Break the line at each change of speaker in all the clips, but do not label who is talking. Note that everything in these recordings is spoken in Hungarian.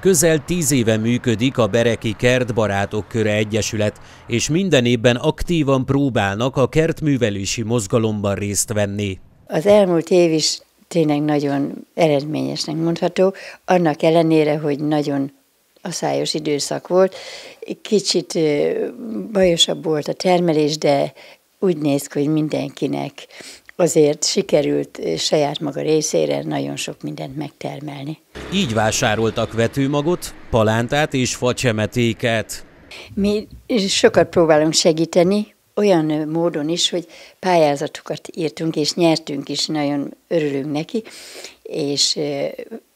Közel tíz éve működik a Bereki Kert Barátok Köre Egyesület, és minden évben aktívan próbálnak a kertművelési mozgalomban részt venni.
Az elmúlt év is tényleg nagyon eredményesnek mondható, annak ellenére, hogy nagyon a szájos időszak volt. Kicsit bajosabb volt a termelés, de úgy néz ki, hogy mindenkinek azért sikerült eh, saját maga részére nagyon sok mindent megtermelni.
Így vásároltak vetőmagot, palántát és facsemetéket.
Mi sokat próbálunk segíteni, olyan eh, módon is, hogy pályázatokat írtunk, és nyertünk is, nagyon örülünk neki, és eh,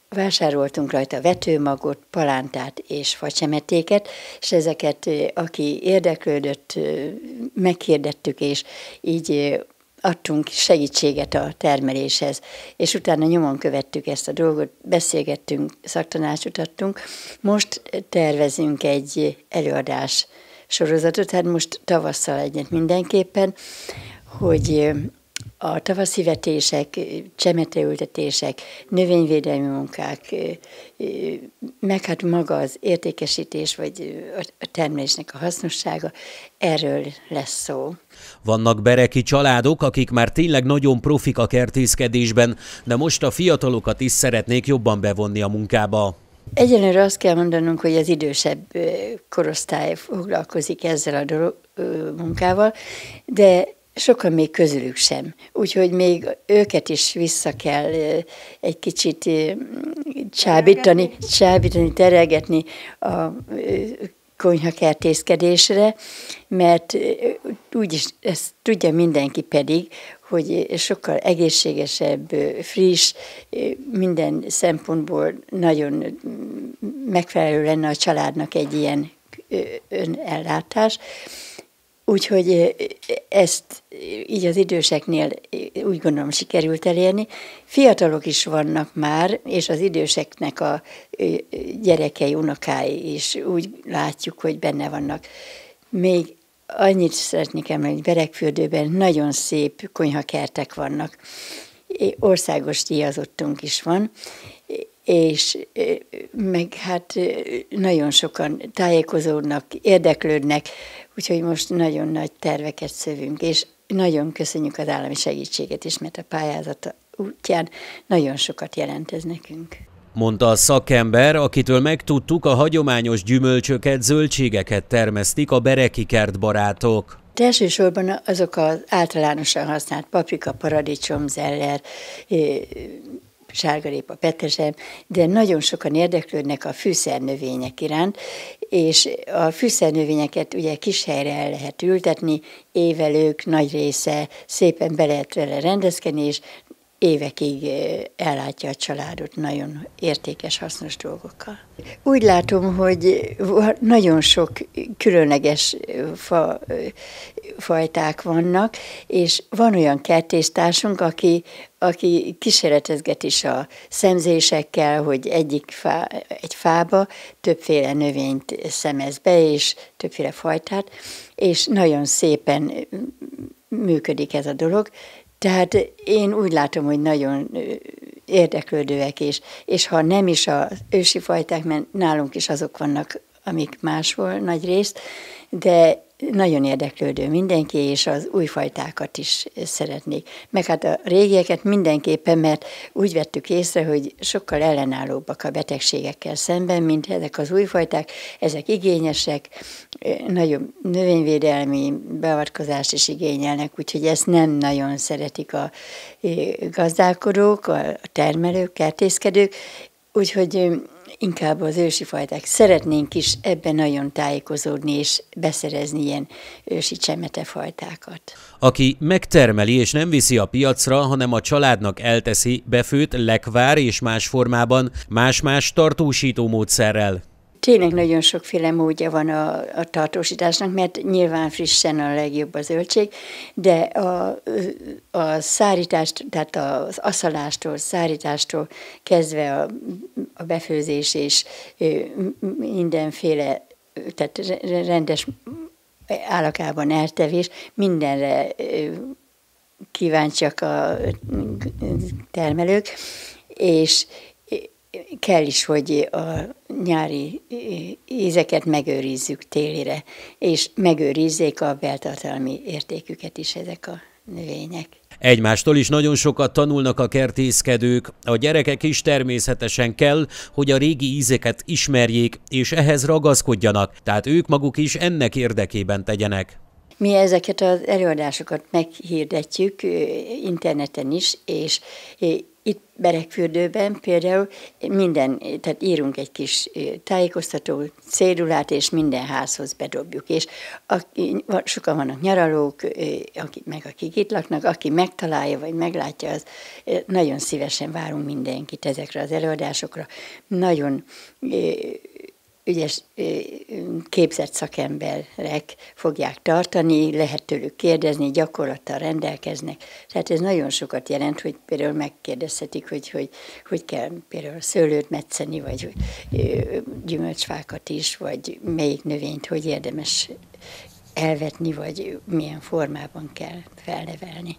vásároltunk rajta vetőmagot, palántát és facsemetéket, és ezeket, aki érdeklődött, meghirdettük, és így adtunk segítséget a termeléshez, és utána nyomon követtük ezt a dolgot, beszélgettünk, szaktanácsot adtunk. Most tervezünk egy előadás sorozatot, hát most tavasszal egyet mindenképpen, hogy a tavaszi vetések, csemeteültetések, növényvédelmi munkák, meg hát maga az értékesítés, vagy a termelésnek a hasznossága, erről lesz szó.
Vannak bereki családok, akik már tényleg nagyon profik a kertészkedésben, de most a fiatalokat is szeretnék jobban bevonni a munkába.
Egyelőre azt kell mondanunk, hogy az idősebb korosztály foglalkozik ezzel a dolog, munkával, de sokan még közülük sem. Úgyhogy még őket is vissza kell egy kicsit csábítani, csábítani, teregetni a konyhakertészkedésre, mert úgyis ezt tudja mindenki pedig, hogy sokkal egészségesebb, friss, minden szempontból nagyon megfelelő lenne a családnak egy ilyen önellátás. Úgyhogy ezt így az időseknél úgy gondolom sikerült elérni. Fiatalok is vannak már, és az időseknek a gyerekei, unokái is úgy látjuk, hogy benne vannak. Még annyit szeretnék emelni, hogy Berekfürdőben nagyon szép konyhakertek vannak. Országos díjazottunk is van, és meg hát nagyon sokan tájékozódnak, érdeklődnek, úgyhogy most nagyon nagy terveket szövünk, és nagyon köszönjük az állami segítséget is, mert a pályázat útján nagyon sokat jelent ez nekünk.
Mondta a szakember, akitől megtudtuk, a hagyományos gyümölcsöket, zöldségeket termesztik a bereki kertbarátok.
elsősorban azok az általánosan használt paprika, paradicsom, zeller, sárgarépa, petezsem, de nagyon sokan érdeklődnek a fűszernövények iránt, és a fűszernövényeket ugye kis helyre el lehet ültetni, évelők nagy része szépen be lehet vele rendezkedni, és évekig ellátja a családot nagyon értékes, hasznos dolgokkal. Úgy látom, hogy nagyon sok különleges fa fajták vannak, és van olyan kertésztársunk, aki, aki kísérletezget is a szemzésekkel, hogy egyik fá, egy fába többféle növényt szemez be, és többféle fajtát, és nagyon szépen működik ez a dolog. Tehát én úgy látom, hogy nagyon érdeklődőek, és, és ha nem is az ősi fajták, mert nálunk is azok vannak, amik máshol nagy részt, de nagyon érdeklődő mindenki, és az újfajtákat is szeretnék. Meg hát a régieket mindenképpen, mert úgy vettük észre, hogy sokkal ellenállóbbak a betegségekkel szemben, mint ezek az újfajták. Ezek igényesek, nagyon növényvédelmi beavatkozást is igényelnek, úgyhogy ezt nem nagyon szeretik a eh, gazdálkodók, a termelők, kertészkedők, úgyhogy inkább az ősi fajták. Szeretnénk is ebben nagyon tájékozódni és beszerezni ilyen ősi fajtákat.
Aki megtermeli és nem viszi a piacra, hanem a családnak elteszi, befőt, lekvár és más formában, más-más tartósító módszerrel.
Tényleg nagyon sokféle módja van a, a tartósításnak, mert nyilván frissen a legjobb a zöldség, de a, a szárítást, tehát az aszalástól, szárítástól kezdve a, a befőzés és mindenféle, tehát rendes állakában eltevés, mindenre kíváncsiak a termelők, és kell is, hogy eh, a nyári eh, ízeket megőrizzük télire, és megőrizzék a beltartalmi értéküket is ezek a növények.
Egymástól is nagyon sokat tanulnak a kertészkedők. A gyerekek is természetesen kell, hogy a régi ízeket ismerjék, és ehhez ragaszkodjanak, tehát ők maguk is ennek érdekében tegyenek.
Mi ezeket az előadásokat meghirdetjük eh, interneten is, és itt Berekfürdőben például minden, tehát írunk egy kis tájékoztató cédulát, és minden házhoz bedobjuk. És aki, sokan vannak nyaralók, akik, meg akik itt laknak, aki megtalálja, vagy meglátja, az nagyon szívesen várunk mindenkit ezekre az előadásokra. Nagyon ügyes képzett szakemberek fogják tartani, lehet tőlük kérdezni, gyakorlattal rendelkeznek. Tehát ez nagyon sokat jelent, hogy például megkérdezhetik, hogy hogy, hogy kell például szőlőt metszeni, vagy gyümölcsfákat is, vagy melyik növényt hogy érdemes elvetni, vagy milyen formában kell felnevelni.